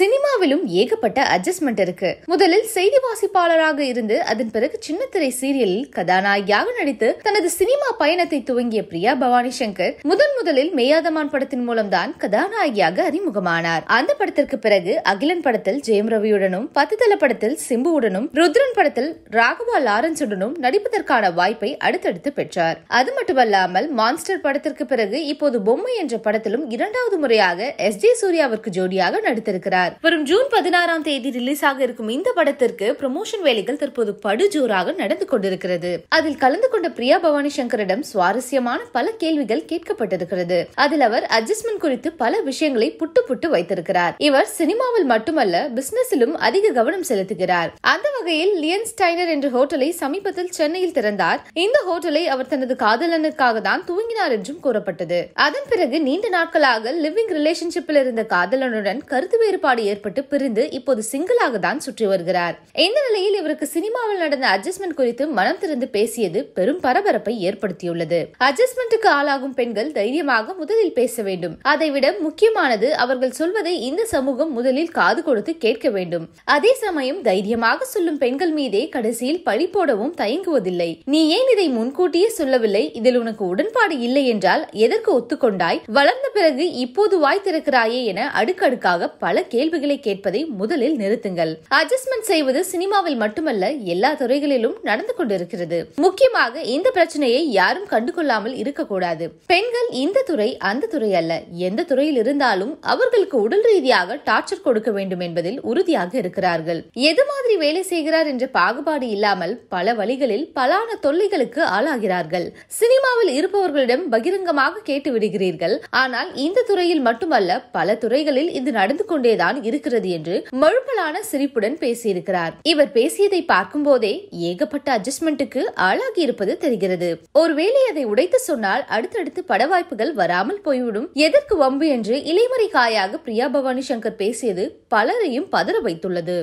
சினிமாவிலும் ஏகப்பட்ட அட்ஜஸ்ட்மெண்ட் இருக்கு முதலில் செய்தி வாசிப்பாளராக இருந்து அதன் பிறகு சின்னத்திரை சீரியலில் கதாநாயகியாக நடித்து தனது சினிமா பயணத்தை துவங்கிய பிரியா பவானி சங்கர் முதன் முதலில் மெய்யாதமான் படத்தின் மூலம்தான் கதாநாயகியாக அறிமுகமானார் அந்த படத்திற்கு பிறகு அகிலன் படத்தில் ஜெயம் ரவியுடனும் தள படத்தில் சிம்புவுடனும் ருத்ரன் படத்தில் ராகவா லாரன்ஸுடனும் நடிப்பதற்கான வாய்ப்பை அடுத்தடுத்து பெற்றார் அது மட்டுமல்லாமல் மான்ஸ்டர் படத்திற்கு பிறகு இப்போது பொம்மை என்ற படத்திலும் இரண்டாவது முறையாக எஸ் ஜே சூர்யாவிற்கு ஜோடியாக நடித்திருக்கிறார் உள்ளார் வரும் ஜூன் பதினாறாம் தேதி ரிலீஸ் ஆக இருக்கும் இந்த படத்திற்கு ப்ரமோஷன் வேலைகள் தற்போது படுஜோராக நடந்து கொண்டிருக்கிறது அதில் கலந்து கொண்ட பிரியா பவானி சங்கரிடம் சுவாரஸ்யமான பல கேள்விகள் கேட்கப்பட்டிருக்கிறது அதில் அவர் அட்ஜஸ்ட்மெண்ட் குறித்து பல விஷயங்களை புட்டு புட்டு வைத்திருக்கிறார் இவர் சினிமாவில் மட்டுமல்ல பிசினஸிலும் அதிக கவனம் செலுத்துகிறார் அந்த வகையில் லியன் ஸ்டைனர் என்ற ஹோட்டலை சமீபத்தில் சென்னையில் திறந்தார் இந்த ஹோட்டலை அவர் தனது காதலனுக்காக தான் தூங்கினார் என்றும் கூறப்பட்டது அதன் பிறகு நீண்ட நாட்களாக லிவிங் ரிலேஷன்ஷிப்பில் இருந்த காதலனுடன் கருத்து வேறுபாடு பாடு ஏற்பட்டு பிரிந்து இப்போது சிங்கிளாக தான் சுற்றி வருகிறார் இந்த நிலையில் இவருக்கு சினிமாவில் நடந்த அட்ஜஸ்ட்மெண்ட் குறித்து மனம் திறந்து பேசியது பெரும் பரபரப்பை ஏற்படுத்தியுள்ளது அட்ஜஸ்ட்மெண்ட்டுக்கு ஆளாகும் பெண்கள் தைரியமாக முதலில் பேச வேண்டும் அதைவிட முக்கியமானது அவர்கள் சொல்வதை இந்த சமூகம் முதலில் காது கொடுத்து கேட்க வேண்டும் அதே சமயம் தைரியமாக சொல்லும் பெண்கள் மீதே கடைசியில் பழி போடவும் தயங்குவதில்லை நீ ஏன் இதை முன்கூட்டியே சொல்லவில்லை இதில் உனக்கு உடன்பாடு இல்லை என்றால் எதற்கு ஒத்துக்கொண்டாய் வளர்ந்த பிறகு இப்போது வாய் திறக்கிறாயே என அடுக்கடுக்காக பல கேள்வி கேள்விகளை கேட்பதை முதலில் நிறுத்துங்கள் அட்ஜஸ்ட்மெண்ட் செய்வது சினிமாவில் மட்டுமல்ல எல்லா துறைகளிலும் நடந்து கொண்டிருக்கிறது முக்கியமாக இந்த பிரச்சனையை யாரும் கண்டுகொள்ளாமல் இருக்கக்கூடாது பெண்கள் இந்த துறை அந்த துறை அல்ல எந்த துறையில் இருந்தாலும் அவர்களுக்கு உடல் ரீதியாக டார்ச்சர் கொடுக்க வேண்டும் என்பதில் உறுதியாக இருக்கிறார்கள் எது மாதிரி வேலை செய்கிறார் என்ற பாகுபாடு இல்லாமல் பல வழிகளில் பலான தொல்லைகளுக்கு ஆளாகிறார்கள் சினிமாவில் இருப்பவர்களிடம் பகிரங்கமாக கேட்டு விடுகிறீர்கள் ஆனால் இந்த துறையில் மட்டுமல்ல பல துறைகளில் இது நடந்து கொண்டேதான் தான் இருக்கிறது என்று மழுப்பலான சிரிப்புடன் பேசியிருக்கிறார் இவர் பேசியதை பார்க்கும் போதே ஏகப்பட்ட அட்ஜஸ்ட்மெண்ட்டுக்கு ஆளாகி இருப்பது தெரிகிறது ஒருவேளை அதை உடைத்து சொன்னால் அடுத்தடுத்து பட வாய்ப்புகள் வராமல் போய்விடும் எதற்கு வம்பு என்று இலைமறை காயாக பிரியா பவானி சங்கர் பேசியது பலரையும் பதற வைத்துள்ளது